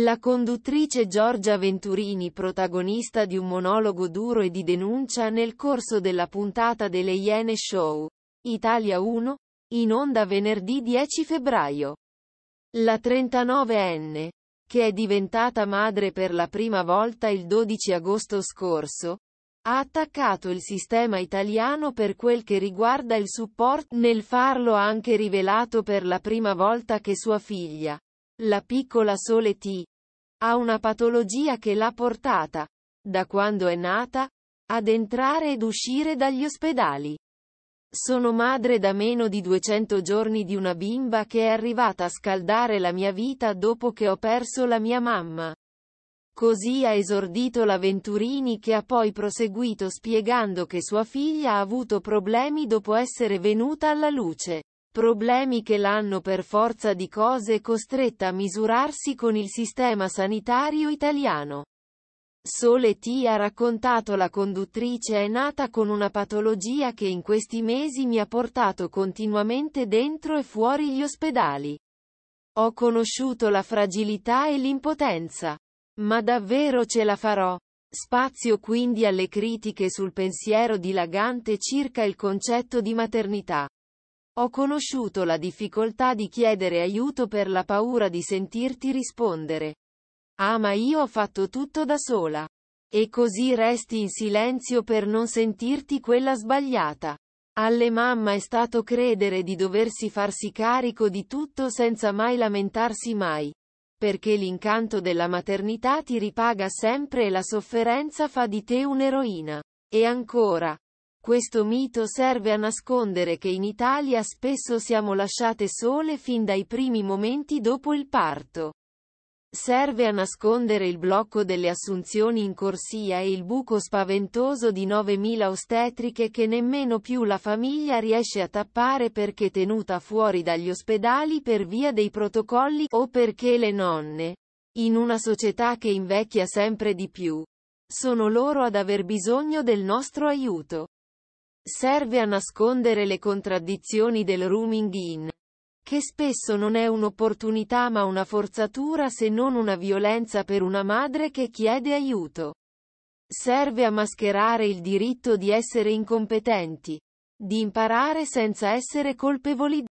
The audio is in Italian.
La conduttrice Giorgia Venturini protagonista di un monologo duro e di denuncia nel corso della puntata delle Iene Show. Italia 1, in onda venerdì 10 febbraio. La 39enne, che è diventata madre per la prima volta il 12 agosto scorso, ha attaccato il sistema italiano per quel che riguarda il supporto, nel farlo ha anche rivelato per la prima volta che sua figlia, la piccola Sole T ha una patologia che l'ha portata, da quando è nata, ad entrare ed uscire dagli ospedali. Sono madre da meno di 200 giorni di una bimba che è arrivata a scaldare la mia vita dopo che ho perso la mia mamma. Così ha esordito la Venturini che ha poi proseguito spiegando che sua figlia ha avuto problemi dopo essere venuta alla luce problemi che l'hanno per forza di cose costretta a misurarsi con il sistema sanitario italiano. Sole T ha raccontato la conduttrice è nata con una patologia che in questi mesi mi ha portato continuamente dentro e fuori gli ospedali. Ho conosciuto la fragilità e l'impotenza. Ma davvero ce la farò? Spazio quindi alle critiche sul pensiero dilagante circa il concetto di maternità. Ho conosciuto la difficoltà di chiedere aiuto per la paura di sentirti rispondere. Ah ma io ho fatto tutto da sola. E così resti in silenzio per non sentirti quella sbagliata. Alle mamma è stato credere di doversi farsi carico di tutto senza mai lamentarsi mai. Perché l'incanto della maternità ti ripaga sempre e la sofferenza fa di te un'eroina. E ancora, questo mito serve a nascondere che in Italia spesso siamo lasciate sole fin dai primi momenti dopo il parto. Serve a nascondere il blocco delle assunzioni in corsia e il buco spaventoso di 9.000 ostetriche che nemmeno più la famiglia riesce a tappare perché tenuta fuori dagli ospedali per via dei protocolli o perché le nonne, in una società che invecchia sempre di più, sono loro ad aver bisogno del nostro aiuto serve a nascondere le contraddizioni del rooming in, che spesso non è un'opportunità ma una forzatura se non una violenza per una madre che chiede aiuto. Serve a mascherare il diritto di essere incompetenti, di imparare senza essere colpevoli.